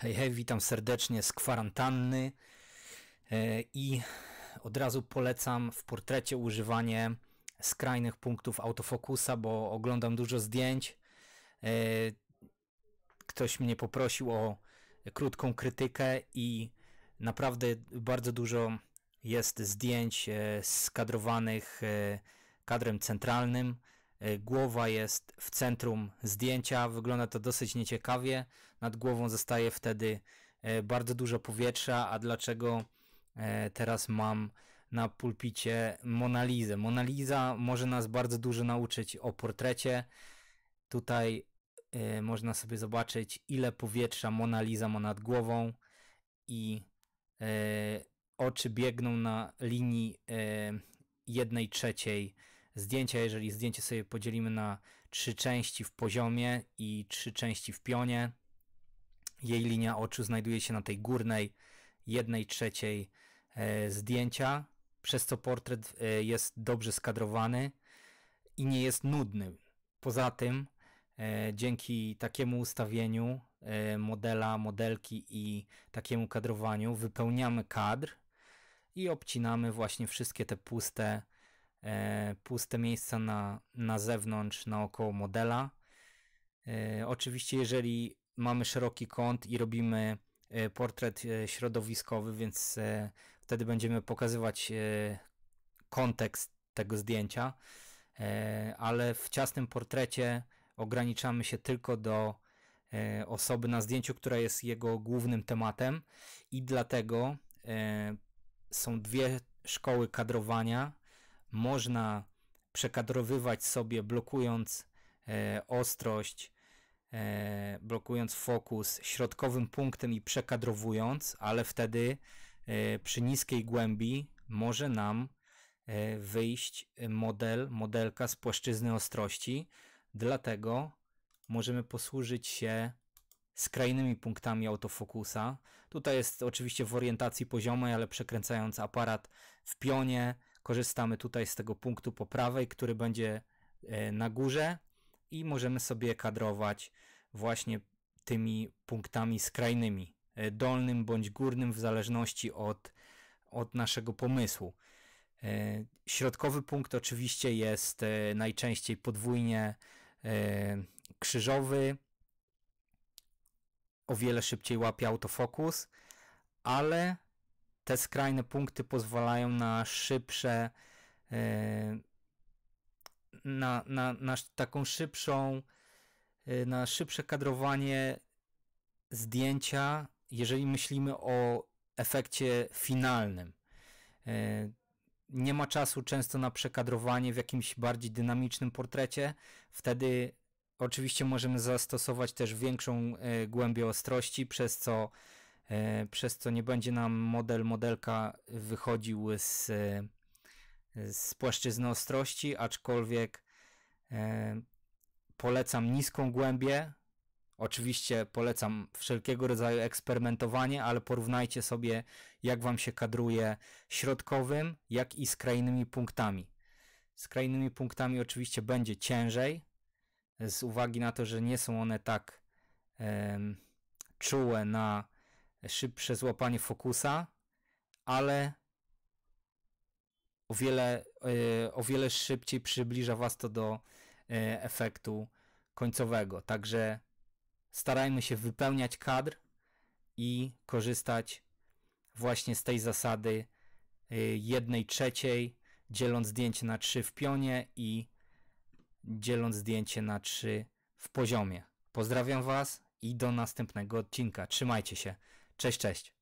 Hej, hej, witam serdecznie z kwarantanny e, i od razu polecam w portrecie używanie skrajnych punktów autofokusa, bo oglądam dużo zdjęć. E, ktoś mnie poprosił o krótką krytykę i naprawdę bardzo dużo jest zdjęć e, skadrowanych kadrem centralnym E, głowa jest w centrum zdjęcia, wygląda to dosyć nieciekawie. Nad głową zostaje wtedy e, bardzo dużo powietrza, a dlaczego e, teraz mam na pulpicie Monalizę? Monaliza może nas bardzo dużo nauczyć o portrecie. Tutaj można sobie zobaczyć, ile powietrza Monaliza ma nad głową i oczy biegną na linii jednej trzeciej zdjęcia, jeżeli zdjęcie sobie podzielimy na trzy części w poziomie i trzy części w pionie, jej linia oczu znajduje się na tej górnej, jednej trzeciej e, zdjęcia, przez co portret e, jest dobrze skadrowany i nie jest nudny. Poza tym, e, dzięki takiemu ustawieniu modela, modelki i takiemu kadrowaniu wypełniamy kadr i obcinamy właśnie wszystkie te puste E, puste miejsca na, na zewnątrz, naokoło modela. E, oczywiście, jeżeli mamy szeroki kąt i robimy e, portret środowiskowy, więc wtedy będziemy pokazywać kontekst tego zdjęcia, ale w ciasnym portrecie ograniczamy się tylko do osoby na zdjęciu, która jest jego głównym tematem i dlatego są dwie szkoły kadrowania można przekadrowywać sobie, blokując e, ostrość, e, blokując fokus środkowym punktem i przekadrowując, ale wtedy e, przy niskiej głębi może nam e, wyjść model, modelka z płaszczyzny ostrości, dlatego możemy posłużyć się skrajnymi punktami autofokusa. Tutaj jest oczywiście w orientacji poziomej, ale przekręcając aparat w pionie, Korzystamy tutaj z tego punktu po prawej, który będzie e, na górze i możemy sobie kadrować właśnie tymi punktami skrajnymi, e, dolnym bądź górnym, w zależności od, od naszego pomysłu. E, środkowy punkt oczywiście jest najczęściej podwójnie krzyżowy. O wiele szybciej łapie autofokus, ale te skrajne punkty pozwalają na szybsze, e, na, na, na taką szybszą, e, na szybsze kadrowanie zdjęcia, jeżeli myślimy o efekcie finalnym. E, nie ma czasu często na przekadrowanie w jakimś bardziej dynamicznym portrecie. Wtedy oczywiście możemy zastosować też większą głębię ostrości, przez co E, przez co nie będzie nam model modelka wychodził z, e, z płaszczyzny ostrości, aczkolwiek e, polecam niską głębię. Oczywiście polecam wszelkiego rodzaju eksperymentowanie, ale porównajcie sobie, jak wam się kadruje środkowym, jak i skrajnymi punktami. Skrajnymi punktami oczywiście będzie ciężej, z uwagi na to, że nie są one tak um, czułe na szybsze złapanie fokusa, ale o wiele, e, o wiele szybciej przybliża Was to do e, efektu końcowego. Także starajmy się wypełniać kadr i korzystać właśnie z tej zasady e, jednej trzeciej, dzieląc zdjęcie na trzy w pionie i dzieląc zdjęcie na trzy w poziomie. Pozdrawiam Was i do następnego odcinka. Trzymajcie się. Cześć, cześć.